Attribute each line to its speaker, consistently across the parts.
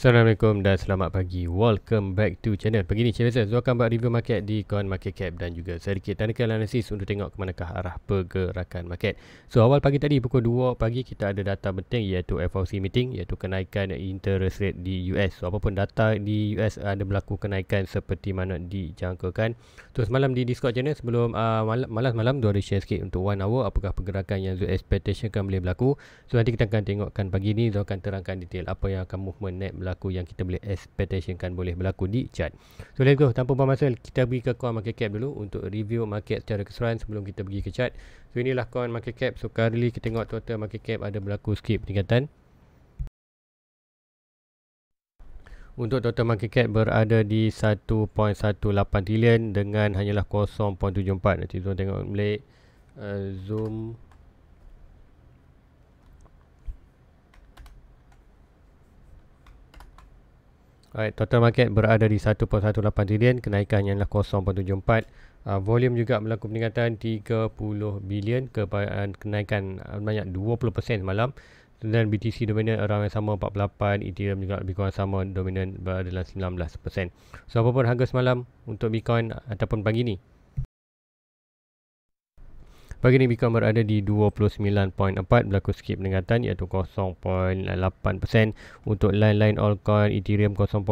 Speaker 1: Assalamualaikum dan selamat pagi. Welcome back to channel. Pagi ni channel saya Zulkan buat review market di Coin Market Cap dan juga sedikit technical analysis untuk tengok ke manakah arah pergerakan market. So awal pagi tadi pukul 2 pagi kita ada data penting iaitu FOMC meeting iaitu kenaikan interest rate di US. So apapun data di US ada berlaku kenaikan seperti mana dijangkakan. Terus so, malam di Discord channel sebelum uh, malam malam tu ada share sikit untuk one hour apakah pergerakan yang expectation akan boleh berlaku. So nanti kita akan tengokkan pagi ni Zulkan terangkan detail apa yang akan movement net berlaku yang kita boleh expectationkan boleh berlaku di chart. So let's go tanpa buang masa kita pergi ke coin market cap dulu untuk review market secara keseluruhan sebelum kita pergi ke chart. So inilah coin market cap. So currently kita tengok total market cap ada berlaku skip peningkatan. Untuk total market cap berada di 1.18 trillion dengan hanyalah 0.74. Nanti tuan tengok balik uh, zoom Alright, total market berada di 1.18 trillion, kenaikan yang adalah 0.74. Uh, volume juga berlaku peningkatan 30 bilion kepadaan kenaikan ah, banyak 20% semalam. Dan BTC dominan orang yang sama 48, Ethereum juga lebih kurang sama dominan berada dalam 19%. So apapun harga semalam untuk Bitcoin ataupun pagi ni, Pagi ini Bitcoin berada di 29.4 berlaku skip peningkatan iaitu 0.8% untuk line-line altcoin Ethereum 0.5,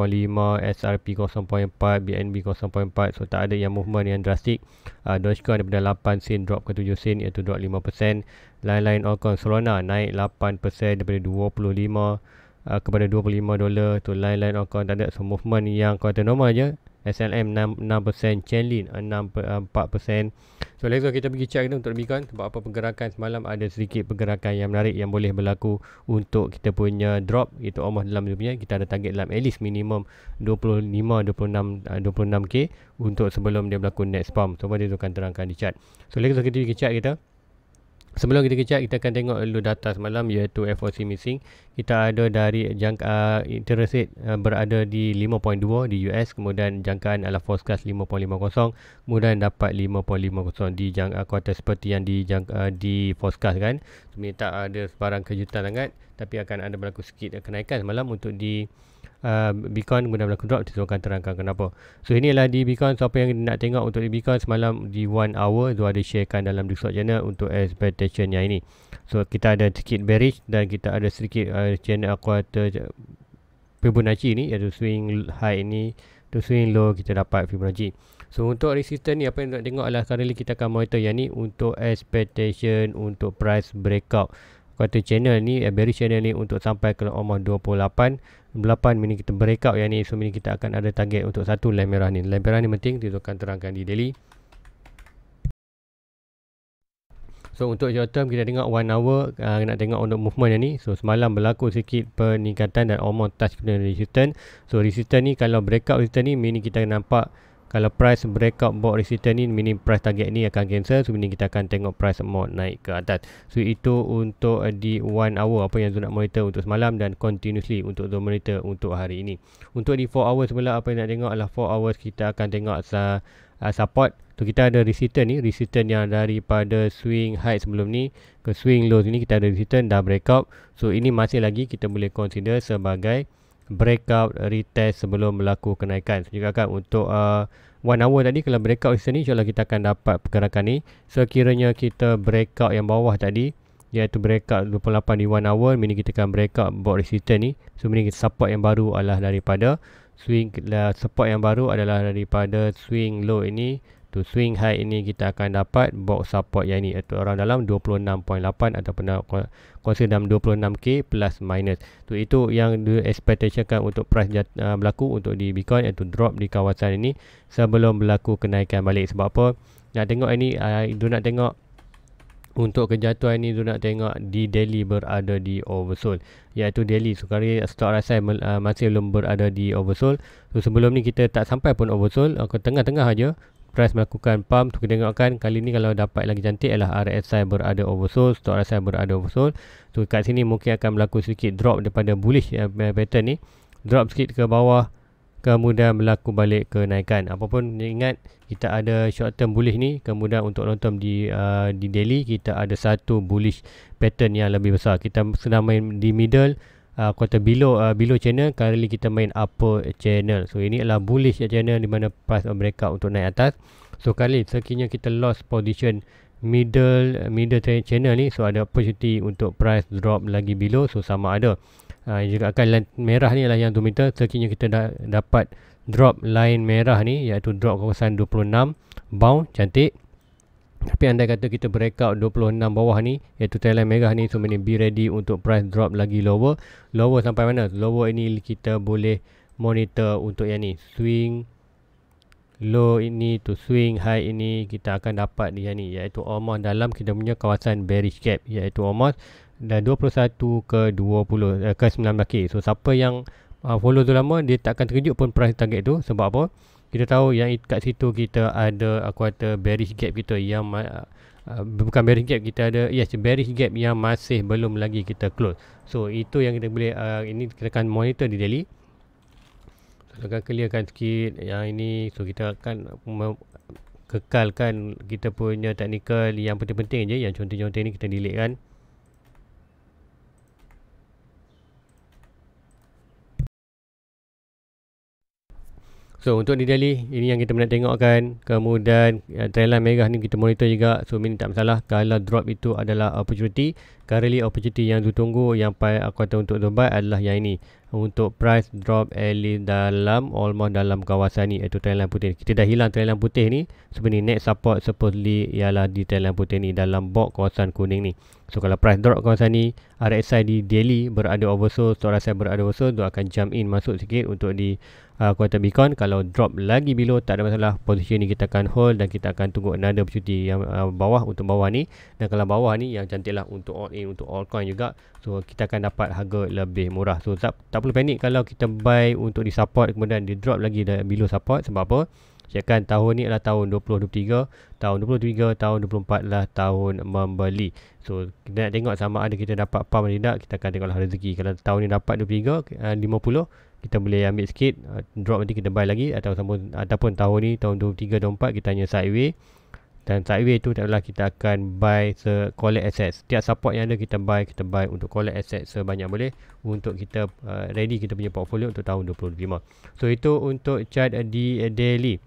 Speaker 1: SRP 0.4, BNB 0.4 so tak ada yang movement yang drastik. Uh, Dogecoin daripada 8 sen drop ke 7 sen iaitu drop 5%. Line-line altcoin Solana naik 8% daripada 25 ah, kepada 25 dolar tu line line altcoin tak ada so movement yang kau normal je SLM 6%, 6% Chainlin 6 4%. So let's go kita pergi check dulu untuk Bitcoin sebab apa pergerakan semalam ada sedikit pergerakan yang menarik yang boleh berlaku untuk kita punya drop itu omah dalam dunia kita ada target dalam at least minimum 25 26 26k untuk sebelum dia berlaku next pump. Semua dia akan terangkan di chart. So let's go kita pergi chart kita. Sebelum kita kecap, kita akan tengok dulu data semalam iaitu FOC missing. Kita ada dari jangka eh, interest rate eh, berada di 5.2 di US. Kemudian jangkaan adalah forecast 5.50. Kemudian dapat 5.50 di jangka kuartal seperti yang di, jangka, eh, di forecast kan. Sebenarnya tak ada sebarang kejutan sangat tapi akan ada berlaku sikit kenaikan semalam untuk di uh, Bitcoin guna berlaku drop kita akan terangkan kenapa so ini adalah di Bitcoin siapa yang nak tengok untuk di Bitcoin semalam di one hour tu ada sharekan dalam Discord channel untuk expectation yang ini so kita ada sedikit bearish dan kita ada sedikit uh, channel quarter Fibonacci ni iaitu swing high ni tu swing low kita dapat Fibonacci So untuk resistance ni apa yang nak tengok adalah currently kita akan monitor yang ni untuk expectation untuk price breakout kata channel ni uh, eh, bearish channel ni untuk sampai ke omah 28 8 mini kita breakout yang ni so mini kita akan ada target untuk satu line merah ni line merah ni penting kita akan terangkan di daily So untuk short term kita tengok one hour uh, nak tengok untuk movement yang ni. So semalam berlaku sikit peningkatan dan almost touch kena resistance. So resistance ni kalau breakout resistance ni mini kita nampak kalau price breakout buat resistance ni mini price target ni akan cancel so meaning kita akan tengok price mode naik ke atas so itu untuk di one hour apa yang nak monitor untuk semalam dan continuously untuk zone monitor untuk hari ini untuk di 4 hours pula apa yang nak tengok adalah 4 hours kita akan tengok sa uh, support tu kita ada resistance ni resistance yang daripada swing high sebelum ni ke swing low ni kita ada resistance dah breakout so ini masih lagi kita boleh consider sebagai breakout eh, retest sebelum berlaku kenaikan. So, juga kan untuk uh, one hour tadi kalau breakout di sini insyaAllah kita akan dapat pergerakan ni. Sekiranya so, kita breakout yang bawah tadi iaitu breakout 28 di one hour mini kita akan breakout buat resistance ni so mini support yang baru adalah daripada swing lah, support yang baru adalah daripada swing low ini to swing high ini kita akan dapat box support yang ini iaitu orang dalam 26.8 ataupun kuasa dalam 26k plus minus tu itu yang expectationkan untuk price jat, uh, berlaku untuk di bitcoin iaitu drop di kawasan ini sebelum berlaku kenaikan balik sebab apa nak tengok ini uh, do nak tengok untuk kejatuhan ini tu nak tengok di daily berada di oversold iaitu daily sekarang so, stock rasai uh, masih belum berada di oversold so, sebelum ni kita tak sampai pun oversold uh, ke tengah-tengah aja price melakukan pump tu kita tengokkan kali ni kalau dapat lagi cantik ialah RSI berada oversold stock RSI berada oversold tu kat sini mungkin akan berlaku sedikit drop daripada bullish uh, pattern ni drop sikit ke bawah kemudian berlaku balik ke naikan. apapun ingat kita ada short term bullish ni kemudian untuk long term di uh, di daily kita ada satu bullish pattern yang lebih besar kita sedang main di middle uh, quarter below uh, below channel currently kita main upper channel so ini adalah bullish channel di mana price breakout untuk naik atas so kali sekiranya kita lost position middle middle trend channel ni so ada opportunity untuk price drop lagi below so sama ada uh, yang juga akan line merah ni adalah yang tu meter sekiranya kita dah dapat drop line merah ni iaitu drop kawasan 26 bound cantik tapi anda kata kita breakout 26 bawah ni iaitu trendline merah ni so mesti be ready untuk price drop lagi lower. Lower sampai mana? Lower ini kita boleh monitor untuk yang ni. Swing low ini to swing high ini kita akan dapat di yang ni iaitu almost dalam kita punya kawasan bearish gap iaitu almost dan 21 ke 20 eh, ke 19 K. So siapa yang uh, follow tu lama dia tak akan terkejut pun price target tu sebab apa? kita tahu yang kat situ kita ada aku kata bearish gap kita yang uh, bukan bearish gap kita ada yes bearish gap yang masih belum lagi kita close so itu yang kita boleh uh, ini kita akan monitor di daily so, kita akan clearkan sikit yang ini so kita akan mem- kekalkan kita punya technical yang penting-penting je yang contoh-contoh ni kita delete kan So untuk di Delhi ini yang kita nak kan kemudian uh, eh, trendline merah ni kita monitor juga so ini tak masalah kalau drop itu adalah opportunity currently opportunity yang tu tunggu yang paling aku kata untuk tu adalah yang ini untuk price drop at dalam almost dalam kawasan ni iaitu trendline putih kita dah hilang trendline putih ni sebenarnya next support supposedly ialah di trendline putih ni dalam box kawasan kuning ni so kalau price drop kawasan ni RSI di Delhi berada oversold so rasa berada oversold tu akan jump in masuk sikit untuk di uh, ah, quarter Bitcoin kalau drop lagi below tak ada masalah posisi ni kita akan hold dan kita akan tunggu another bercuti yang uh, bawah untuk bawah ni dan kalau bawah ni yang cantik lah untuk all in untuk all coin juga so kita akan dapat harga lebih murah so tak, tak perlu panik kalau kita buy untuk di support kemudian di drop lagi dan below support sebab apa Ya kan tahun ni adalah tahun 2023, tahun 2023, tahun 2024 adalah tahun membeli. So kita nak tengok sama ada kita dapat pam atau tidak, kita akan tengoklah rezeki. Kalau tahun ni dapat 23 50, eh, kita boleh ambil sikit, eh, drop nanti kita buy lagi atau ataupun, ataupun tahun ni tahun 2023 2024 kita hanya sideways. Dan sideway tu adalah kita akan buy se collect assets. Setiap support yang ada kita buy, kita buy untuk collect assets sebanyak boleh untuk kita uh, ready kita punya portfolio untuk tahun 2025. So itu untuk chart di uh, daily.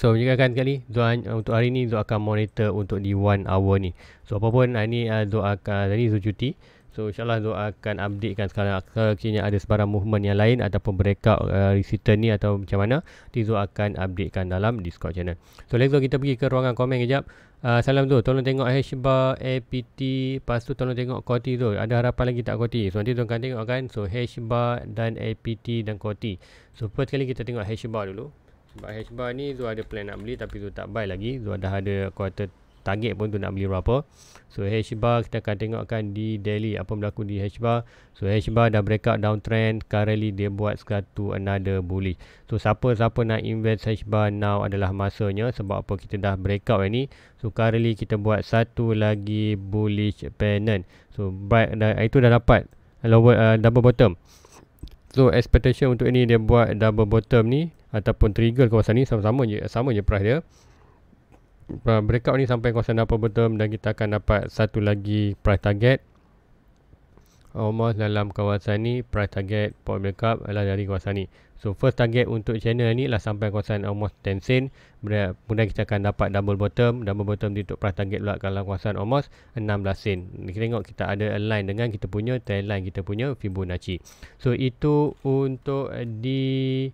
Speaker 1: So menyegarkan kali doa untuk hari ini doa akan monitor untuk di one hour ni. So apa pun hari ni uh, Zul akan tadi Zul cuti. So insyaAllah doa akan update kan sekarang kira ada sebarang movement yang lain ataupun breakout uh, resistor ni atau macam mana. Nanti Zul akan update kan dalam Discord channel. So let's go kita pergi ke ruangan komen kejap. Uh, salam tu, tolong tengok hashbar APT Lepas tu tolong tengok koti tu Ada harapan lagi tak koti So nanti tolong akan tengok kan So hashbar dan APT dan koti So first kali kita tengok hashbar dulu sebab hedgebar ni Zul ada plan nak beli tapi Zul tak buy lagi Zul dah ada quarter target pun tu nak beli berapa so hedgebar kita akan tengokkan di daily apa berlaku di hedgebar so hedgebar dah break out downtrend currently dia buat satu another bullish so siapa-siapa nak invest hedgebar now adalah masanya sebab apa kita dah break out ni so currently kita buat satu lagi bullish pennant so dah itu dah dapat lower uh, double bottom So expectation untuk ini dia buat double bottom ni ataupun trigger kawasan ni sama-sama je sama je price dia breakout ni sampai kawasan apa bottom dan kita akan dapat satu lagi price target almost dalam kawasan ni price target point breakup adalah dari kawasan ni so first target untuk channel ni lah sampai kawasan almost 10 sen kemudian kita akan dapat double bottom double bottom di untuk price target pula kalau kawasan almost 16 sen kita tengok kita ada align dengan kita punya trend line kita punya Fibonacci so itu untuk di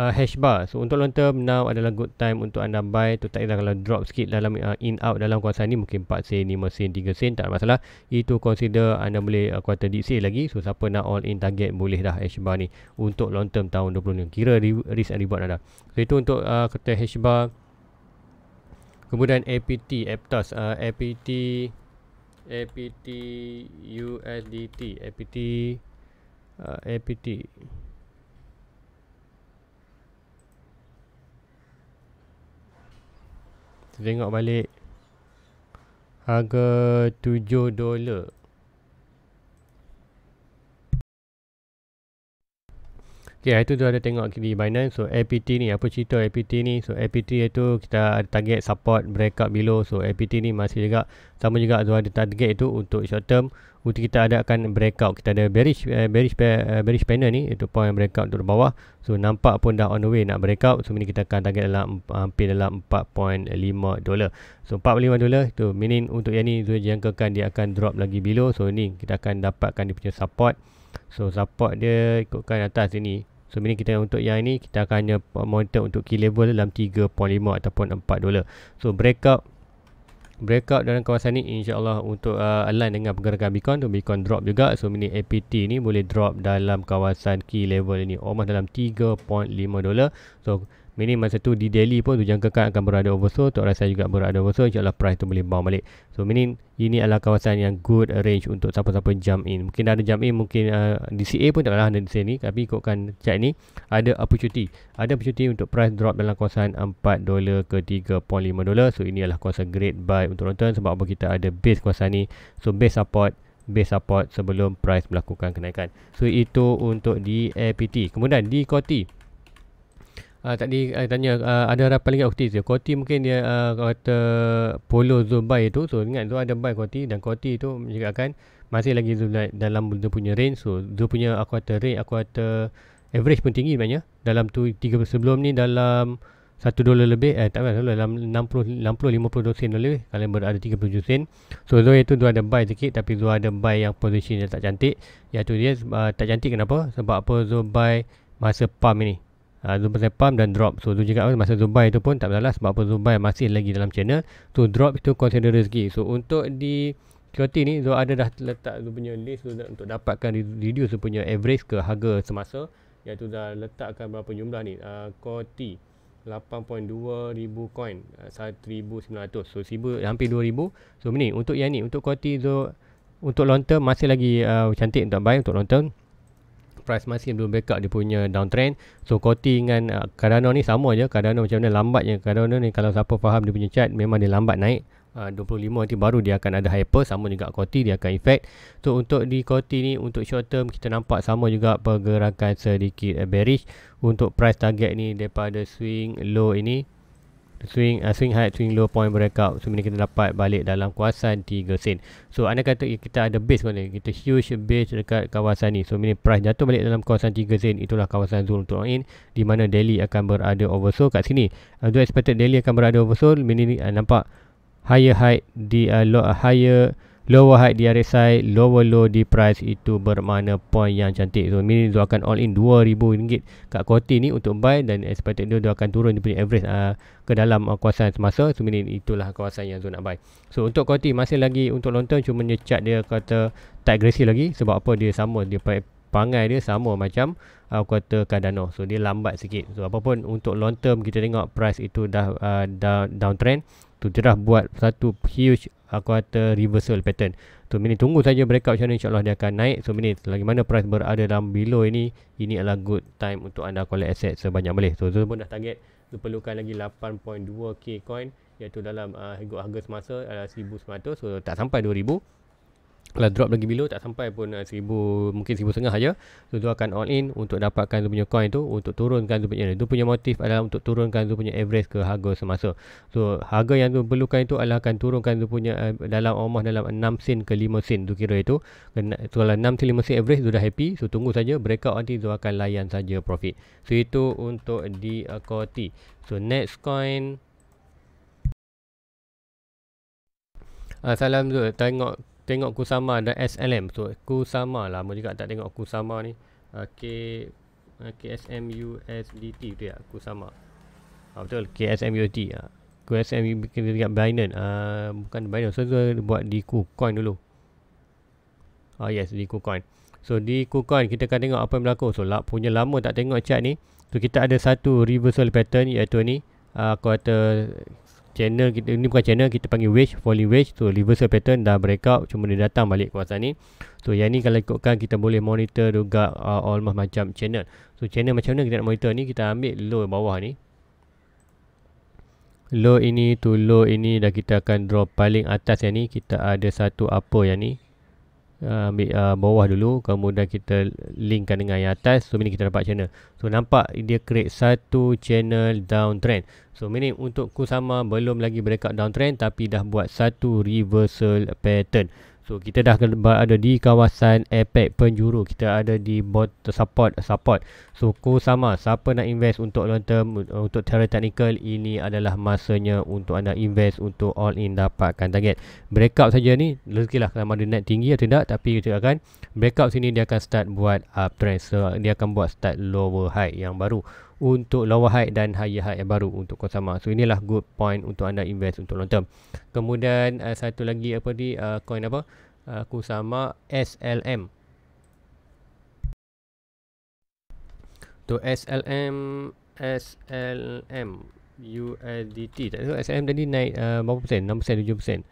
Speaker 1: uh, hash bar. So untuk long term now adalah good time untuk anda buy. Tu tak kira kalau drop sikit dalam uh, in out dalam kuasa ni mungkin 4 sen, 5 sen, 3 sen tak ada masalah. Itu consider anda boleh uh, quarter deep lagi. So siapa nak all in target boleh dah hash bar ni untuk long term tahun 2020. Kira re- risk and reward anda. So itu untuk uh, kata hash bar. Kemudian APT, Aptos, uh, APT APT USDT, APT uh, APT tengok balik harga 7 dolar Okey, itu tu ada tengok di Binance. So APT ni apa cerita APT ni? So APT itu kita ada target support breakout below. So APT ni masih juga sama juga tu ada target itu untuk short term untuk kita ada akan breakout. Kita ada bearish uh, bearish uh, bearish panel ni itu point breakout untuk bawah. So nampak pun dah on the way nak breakout. So ini kita akan target dalam hampir dalam 4.5 dolar. So 4.5 dolar tu meaning untuk yang ni dia jangkakan dia akan drop lagi below. So ini kita akan dapatkan dia punya support. So support dia ikutkan atas sini. So bila kita untuk yang ini kita akan hanya monitor untuk key level dalam 3.5 ataupun 4 dolar. So breakout breakout dalam kawasan ni insyaallah untuk uh, align dengan pergerakan Bitcoin tu Bitcoin drop juga so mini APT ni boleh drop dalam kawasan key level ni almost dalam 3.5 dolar so Mungkin masa tu di Delhi pun tu tujuan kekal akan berada oversold. Tok Rasai juga berada oversold. InsyaAllah price tu boleh bawa balik. So mungkin ini adalah kawasan yang good range untuk siapa-siapa jump in. Mungkin ada jump in, mungkin uh, DCA pun tak ada di sini. Tapi ikutkan chart ni, ada apa cuti? Ada cuti untuk price drop dalam kawasan 4 ke 3.5 So ini adalah kawasan great buy untuk nonton. Sebab apa kita ada base kawasan ni. So base support base support sebelum price melakukan kenaikan. So itu untuk di APT. Kemudian di Koti. Uh, ah, tadi saya uh, eh, tanya uh, ada harapan lagi Koti tu. Koti mungkin dia uh, kata polo Zubai tu. So ingat tu ada buy Koti dan Koti tu menjagakan masih lagi Zubai dalam dia punya range. So dia punya aku kata range aku kata average pun tinggi sebenarnya. Dalam tu tiga sebelum ni dalam satu dolar lebih eh tak salah dalam 60 60 50 dosen lebih kalau berada 37 sen. So Zoe itu dua ada buy sikit tapi dua ada buy yang position dia tak cantik. Iaitu dia uh, tak cantik kenapa? Sebab apa Zoe buy masa pump ni. Zoom ah, pasal pump dan drop. So tu cakap masa Zoom buy tu pun tak masalah sebab apa Zoom masih lagi dalam channel. So drop itu consider rezeki. So untuk di QRT ni Zoom ada dah letak Zoom punya list Zoom untuk dapatkan video Zoom punya average ke harga semasa iaitu dah letakkan berapa jumlah ni uh, QRT 8.2 ribu coin uh, ah, 1,900 so sibu, hampir 2,000 so ni untuk yang ni untuk QRT Zoom untuk long term masih lagi uh, cantik untuk buy untuk long term price masih belum break dia punya downtrend so koti dengan uh, Cardano ni sama je Cardano macam mana lambatnya Cardano ni kalau siapa faham dia punya chart memang dia lambat naik uh, 25 nanti baru dia akan ada hyper sama juga koti dia akan effect so untuk di koti ni untuk short term kita nampak sama juga pergerakan sedikit uh, bearish untuk price target ni daripada swing low ini swing uh, swing high swing low point breakout so bila kita dapat balik dalam kawasan 3 sen so anda kata kita ada base mana kita huge base dekat kawasan ni so bila price jatuh balik dalam kawasan 3 sen itulah kawasan zone untuk in di mana daily akan berada oversold kat sini uh, do expected daily akan berada oversold bila ni uh, nampak higher high di uh, low, uh, higher lower high di RSI lower low di price itu bermakna point yang cantik so ini dia akan all in RM2,000 kat quarter ni untuk buy dan expected dia, dia akan turun dia punya average uh, ke dalam uh, kawasan semasa so ini itulah kuasa yang Zul nak buy so untuk quarter masih lagi untuk long term cuma chart dia kata tak agresif lagi sebab apa dia sama dia pay pangai dia sama macam uh, ah, kuota Cardano. So dia lambat sikit. So apapun untuk long term kita tengok price itu dah uh, downtrend. Tu dia dah buat satu huge Aku quarter reversal pattern. So minit tunggu saja breakout channel insyaAllah dia akan naik. So minit lagi mana price berada dalam below ini. Ini adalah good time untuk anda collect aset sebanyak boleh. So Zul pun dah target. Zul perlukan lagi 8.2k coin. Iaitu dalam uh, harga semasa adalah uh, 1,900. So tak sampai 2,000 kalau drop lagi below tak sampai pun uh, seribu mungkin seribu setengah saja so dia akan all in untuk dapatkan tu punya coin tu untuk turunkan tu punya Tu punya motif adalah untuk turunkan tu punya average ke harga semasa so harga yang tu perlukan itu adalah akan turunkan tu punya uh, dalam omah dalam 6 sen ke 5 sen tu kira itu so, kalau 6 sen 5 sen average dia dah happy so tunggu saja breakout nanti dia akan layan saja profit so itu untuk di akoti eh, so next coin Uh, salam tu tengok tengok Kusama dan SLM tu so Kusama lama juga tak tengok Kusama ni ah, K ah, KSMUSDT tu ya Kusama ha, betul KSMUSD ha. KSM kita tengok Binance Ah bukan Binance so, tu buat di KuCoin dulu ha, yes di KuCoin so di KuCoin kita akan tengok apa yang berlaku so lah, punya lama tak tengok chart ni so kita ada satu reversal pattern iaitu ni uh, quarter channel kita ni bukan channel kita panggil wedge falling wedge so reversal pattern dah breakout cuma dia datang balik kuasa ni so yang ni kalau ikutkan kita boleh monitor juga uh, all macam channel so channel macam mana kita nak monitor ni kita ambil low bawah ni low ini to low ini dah kita akan draw paling atas yang ni kita ada satu apa yang ni uh, ambil uh, bawah dulu kemudian kita linkkan dengan yang atas so ini kita dapat channel so nampak dia create satu channel downtrend so ini untuk kusama belum lagi breakout downtrend tapi dah buat satu reversal pattern So kita dah ada di kawasan APEC penjuru Kita ada di bot support support So ko sama siapa nak invest untuk long term uh, Untuk teori technical ini adalah masanya untuk anda invest Untuk all in dapatkan target Breakout saja ni rezeki lah kalau ada naik tinggi atau tidak Tapi kita akan breakout sini dia akan start buat uptrend So dia akan buat start lower high yang baru untuk lower high dan higher high yang baru untuk kau sama. So inilah good point untuk anda invest untuk long term. Kemudian uh, satu lagi apa di uh, coin apa? Uh, aku uh, sama SLM. Tu SLM SLM USDT. Tak tahu SLM tadi naik uh, berapa persen? 6%, 7%.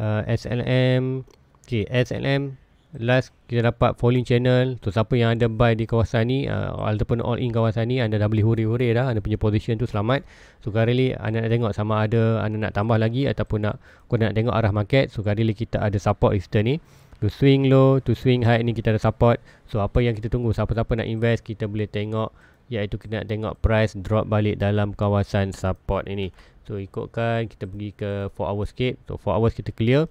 Speaker 1: Uh, SLM Okay, SLM last kita dapat falling channel so siapa yang ada buy di kawasan ni uh, ataupun all in kawasan ni anda dah boleh hurri-hurri dah anda punya position tu selamat so currently anda nak tengok sama ada anda nak tambah lagi ataupun nak kau nak tengok arah market so currently kita ada support resistance ni to swing low to swing high ni kita ada support so apa yang kita tunggu siapa-siapa nak invest kita boleh tengok iaitu kita nak tengok price drop balik dalam kawasan support ini so ikutkan kita pergi ke 4 hours sikit so 4 hours kita clear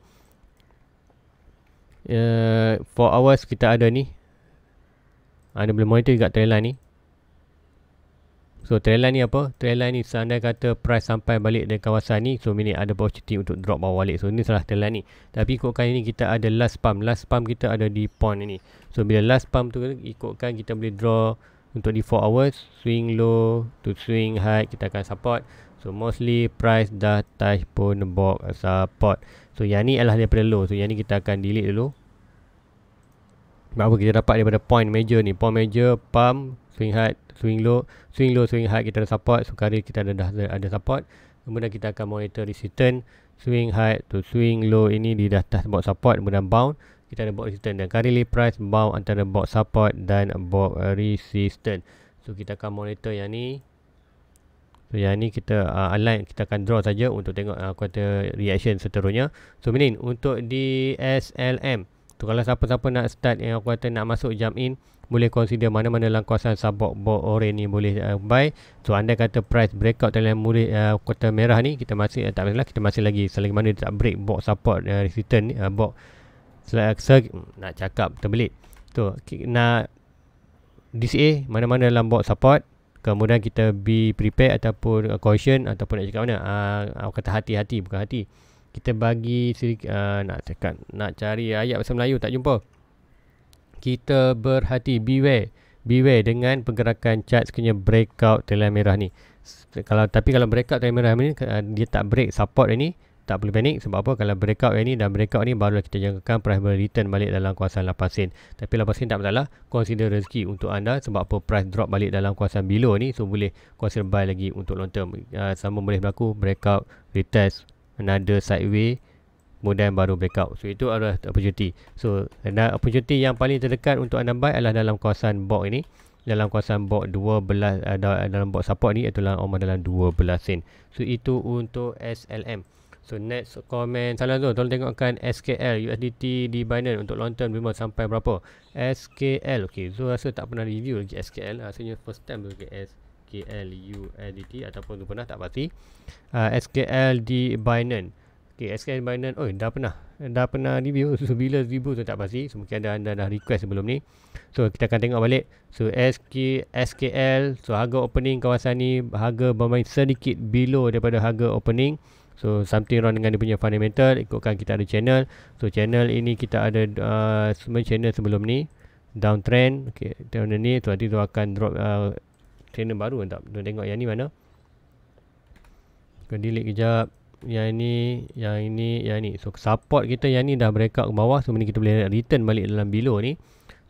Speaker 1: uh, hours kita ada ni Anda boleh monitor juga trail line ni So trail line ni apa? Trail line ni seandainya kata price sampai balik dari kawasan ni So minit ada opportunity untuk drop bawah balik So ni salah trail line ni Tapi ikutkan ini kita ada last pump Last pump kita ada di pond ni So bila last pump tu ikutkan kita boleh draw untuk di 4 hours swing low to swing high kita akan support So mostly price dah touch pun box support. So yang ni adalah daripada low. So yang ni kita akan delete dulu. Apa kita dapat daripada point major ni. Point major, pump, swing high, swing low. Swing low, swing high kita ada support. So kali kita ada, dah ada support. Kemudian kita akan monitor resistance. Swing high to swing low ini di dah touch box support. Kemudian bound. Kita ada box resistance dan currently price bound antara box support dan box resistance. So kita akan monitor yang ni. So yang ni kita uh, align kita akan draw saja untuk tengok uh, quarter reaction seterusnya. So meaning untuk di SLM tu kalau siapa-siapa nak start yang aku kata nak masuk jump in boleh consider mana-mana langkawasan support board orange ni boleh uh, buy. So anda kata price breakout dalam mulai kuota uh, merah ni kita masih uh, tak masalah kita masih lagi selagi mana dia tak break box support uh, resistance ni uh, box selaksa uh, nak cakap terbelit. Tu so, nak DCA mana-mana dalam box support kemudian kita be prepared ataupun uh, caution ataupun nak cakap mana uh, uh, kata hati-hati bukan hati kita bagi uh, nak cakap nak cari ayat bahasa Melayu tak jumpa kita berhati beware beware dengan pergerakan chart sekiranya breakout telah merah ni kalau tapi kalau breakout telah merah ni uh, dia tak break support ni tak perlu panik sebab apa kalau breakout yang ni dan breakout ni barulah kita jangkakan price boleh return balik dalam kuasa 8 sen tapi 8 sen tak masalah consider rezeki untuk anda sebab apa price drop balik dalam kuasa below ni so boleh consider buy lagi untuk long term uh, sama boleh berlaku breakout retest another sideway kemudian baru breakout so itu adalah opportunity so dan opportunity yang paling terdekat untuk anda buy adalah dalam kuasa box ini dalam kuasa box 12 uh, ah, dalam box support ni itulah omah dalam 12 sen so itu untuk SLM So next comment salah tu tolong tengokkan SKL USDT di Binance untuk long term memang sampai berapa? SKL. okay, So rasa tak pernah review lagi SKL. Lah. Rasanya first time ke SKL USDT ataupun tu pernah tak pasti. Uh, ah, SKL di Binance. okay SKL Binance. Oh, dah pernah. Dah pernah review so, bila review tu tak pasti. So, mungkin ada anda dah request sebelum ni. So, kita akan tengok balik. So, SK, SKL. So, harga opening kawasan ni harga bermain sedikit below daripada harga opening. So something wrong dengan dia punya fundamental Ikutkan kita ada channel So channel ini kita ada uh, Semua channel sebelum ni Downtrend Okay Down ni tu nanti tu akan drop uh, Channel baru kan tak Tuan tengok yang ni mana Kau delete kejap Yang ni Yang ini, Yang ni So support kita yang ni dah breakout ke bawah So ni kita boleh return balik dalam below ni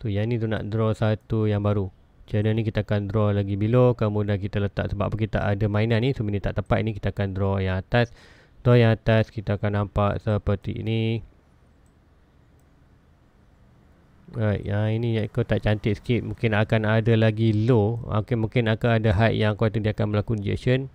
Speaker 1: So yang ni tu nak draw satu yang baru channel ni kita akan draw lagi below kemudian kita letak sebab apa kita ada mainan ni sebenarnya so, tak tepat ni kita akan draw yang atas draw yang atas kita akan nampak seperti ini Right, yang ini yang ikut tak cantik sikit mungkin akan ada lagi low okay, mungkin akan ada height yang kau tu dia akan melakukan injection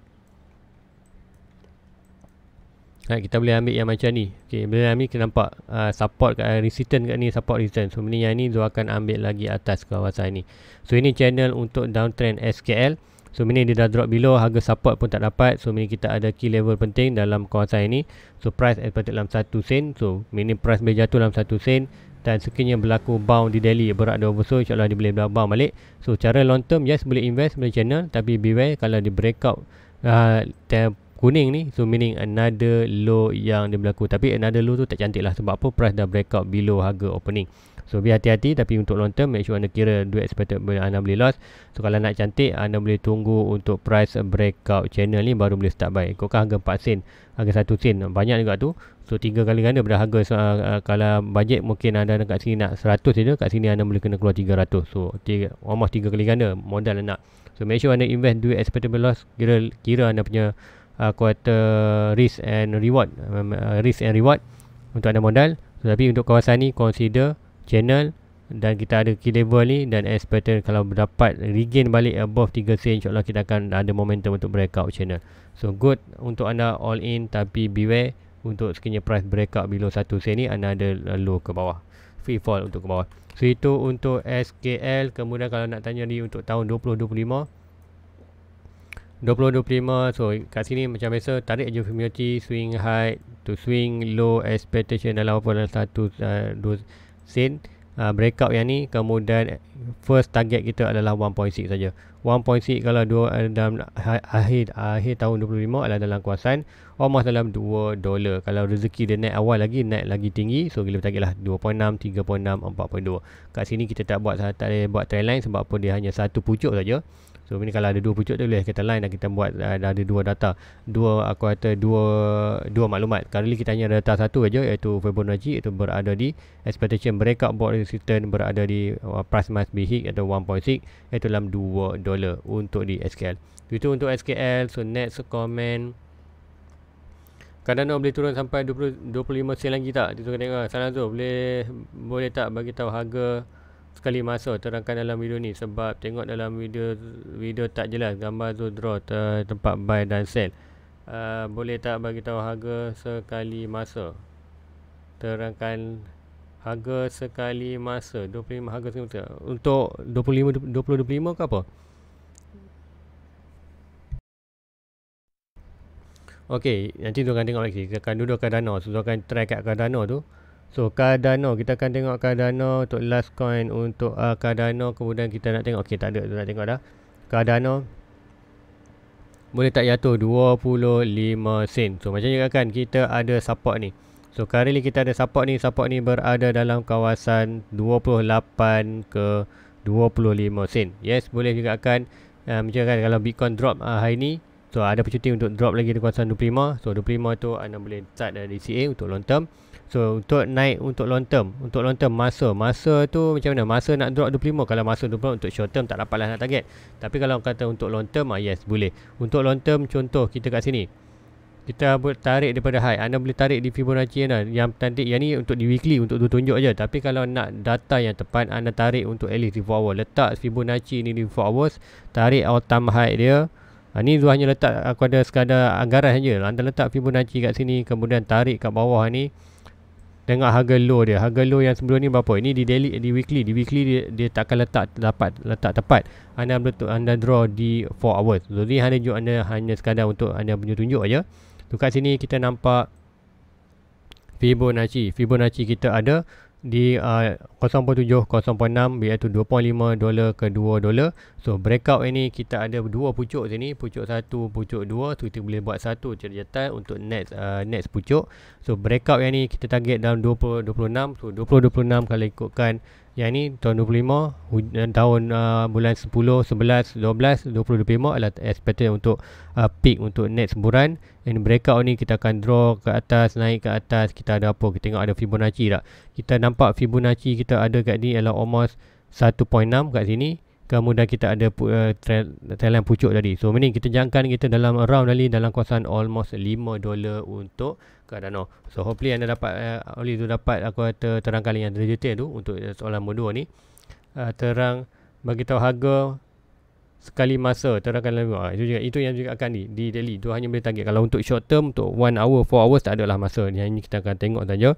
Speaker 1: Ha, kita boleh ambil yang macam ni. Okey, bila yang ni kita nampak uh, support kat uh, kat ni, support resistant. So, yang ni Zul akan ambil lagi atas kawasan ni. So, ini channel untuk downtrend SKL. So, ini dia dah drop below. Harga support pun tak dapat. So, ini kita ada key level penting dalam kawasan ini. So, price expected dalam 1 sen. So, ini price boleh jatuh dalam 1 sen. Dan sekiranya berlaku bound di Delhi berat di oversold, insyaAllah dia boleh bound balik. So, cara long term, yes, boleh invest, boleh channel. Tapi beware kalau di breakout uh, kuning ni so meaning another low yang dia berlaku tapi another low tu tak cantik lah sebab apa price dah breakout below harga opening so be hati-hati tapi untuk long term make sure anda kira duit expected boleh anda boleh loss so kalau nak cantik anda boleh tunggu untuk price breakout channel ni baru boleh start buy ikutkan harga 4 sen harga 1 sen banyak juga tu so 3 kali ganda pada harga so, uh, uh, kalau bajet mungkin anda dekat sini nak 100 saja kat sini anda boleh kena keluar 300 so tiga, almost tiga kali ganda modal anda nak so make sure anda invest duit expected loss kira kira anda punya uh, quarter risk and reward um, uh, risk and reward untuk anda modal tetapi untuk kawasan ni consider channel dan kita ada key level ni dan as pattern kalau dapat regain balik above 3 sen insyaAllah kita akan ada momentum untuk breakout channel so good untuk anda all in tapi beware untuk sekiranya price breakout below 1 sen ni anda ada low ke bawah free fall untuk ke bawah so itu untuk SKL kemudian kalau nak tanya ni untuk tahun 2025 2025 so kat sini macam biasa tarik je community swing high to swing low expectation dalam apa dalam satu uh, eh, sen uh, ah, breakout yang ni kemudian first target kita adalah 1.6 saja 1.6 kalau dua uh, dalam ha-, akhir akhir tahun 2025 adalah dalam kuasan almost dalam 2 dolar kalau rezeki dia naik awal lagi naik lagi tinggi so kita lah 2.6 3.6 4.2 kat sini kita tak buat tak buat trendline sebab apa dia hanya satu pucuk saja So ini kalau ada dua pucuk tu boleh kita line dan kita buat uh, ada dua data. Dua aku kata dua dua maklumat. Kali kita hanya ada data satu aja iaitu Fibonacci itu berada di expectation breakout board resistance berada di uh, price must be hit atau 1.6 iaitu dalam 2 dolar untuk di SKL. Itu untuk SKL. So next comment Kadang-kadang boleh turun sampai 20, 25 sen lagi tak? Kita tengok Sana tu boleh boleh tak bagi tahu harga sekali masuk terangkan dalam video ni sebab tengok dalam video video tak jelas gambar tu draw ter, tempat buy dan sell uh, boleh tak bagi tahu harga sekali masa terangkan harga sekali masa 25 harga sekali masa untuk 25 2025 ke apa Okey, nanti tu akan tengok lagi. Kita akan duduk ke Danau. So, tu akan try kat Danau tu. So Cardano kita akan tengok Cardano untuk last coin untuk uh, Cardano kemudian kita nak tengok okey tak ada nak tengok dah. Cardano boleh tak jatuh 25 sen. So macam juga kan kita ada support ni. So currently kita ada support ni, support ni berada dalam kawasan 28 ke 25 sen. Yes, boleh juga kan uh, macam kan kalau Bitcoin drop uh, hari ni So ada percuti untuk drop lagi di kawasan 25. So 25 tu anda boleh start dari DCA untuk long term. So untuk naik untuk long term, untuk long term masa, masa tu macam mana? Masa nak drop 25 kalau masa 25 untuk short term tak lah nak target. Tapi kalau kata untuk long term ah yes boleh. Untuk long term contoh kita kat sini. Kita tarik daripada high. Anda boleh tarik di Fibonacci anda. Yang tadi yang ni untuk di weekly untuk tu tunjuk aja. Tapi kalau nak data yang tepat anda tarik untuk at least di 4 hour. Letak Fibonacci ni di 4 hours. Tarik all time high dia. Ha, ni hanya letak aku ada sekadar anggaran je. Anda letak Fibonacci kat sini kemudian tarik kat bawah ni. Tengok harga low dia Harga low yang sebelum ni berapa Ini di daily Di weekly Di weekly dia, dia tak takkan letak Dapat Letak tepat Anda betul Anda draw di 4 hours Jadi so, hanya tunjuk anda Hanya sekadar untuk Anda punya tunjuk aja. Tukar sini kita nampak Fibonacci Fibonacci kita ada di uh, 0.7-0.6 iaitu 2.5 dolar ke 2 dolar so breakout ini kita ada dua pucuk sini pucuk satu, pucuk dua. so kita boleh buat satu cerjatan untuk next uh, next pucuk so breakout yang ni kita target dalam 20-26 so 20-26 kalau ikutkan yang ni tahun 25 eh, tahun uh, bulan 10 11 12 2025 adalah expected untuk uh, peak untuk net semburan and breakout ni kita akan draw ke atas naik ke atas kita ada apa kita tengok ada Fibonacci tak kita nampak Fibonacci kita ada kat ni adalah almost 1.6 kat sini kemudian kan kita ada uh, eh, yang pucuk tadi so meaning kita jangkan kita dalam round tadi dalam kawasan almost 5 dolar untuk Cardano so hopefully anda dapat uh, oleh itu dapat aku kata terangkan yang detail tu untuk soalan modul ni uh, terang bagi tahu harga sekali masa terangkan lagi ha, ah, itu juga itu yang juga akan di di daily Tu hanya boleh target kalau untuk short term untuk 1 hour 4 hours tak adalah masa ni hanya kita akan tengok saja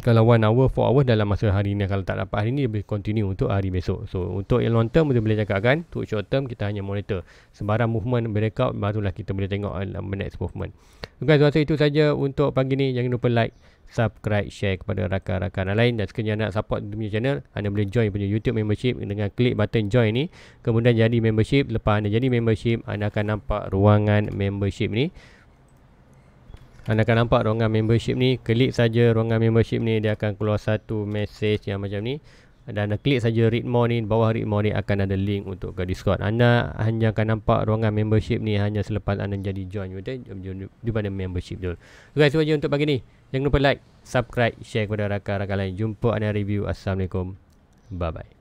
Speaker 1: kalau 1 hour 4 hours dalam masa hari ini kalau tak dapat hari ini boleh continue untuk hari besok so untuk yang long term kita boleh kan. untuk short term kita hanya monitor sebarang movement breakout barulah kita boleh tengok dalam eh, next movement okay, so itu saja untuk pagi ni jangan lupa like subscribe, share kepada rakan-rakan lain dan sekiranya nak support punya channel, anda boleh join punya YouTube membership dengan klik button join ni. Kemudian jadi membership, lepas anda jadi membership, anda akan nampak ruangan membership ni. Anda akan nampak ruangan membership ni, klik saja ruangan membership ni, dia akan keluar satu message yang macam ni. Dan anda klik saja read more ni, bawah read more ni akan ada link untuk ke Discord. Anda hanya akan nampak ruangan membership ni hanya selepas anda jadi join. Di mana membership tu. So guys, itu untuk pagi ni. Jangan lupa like, subscribe, share kepada rakan-rakan lain. Jumpa anda review. Assalamualaikum. Bye-bye.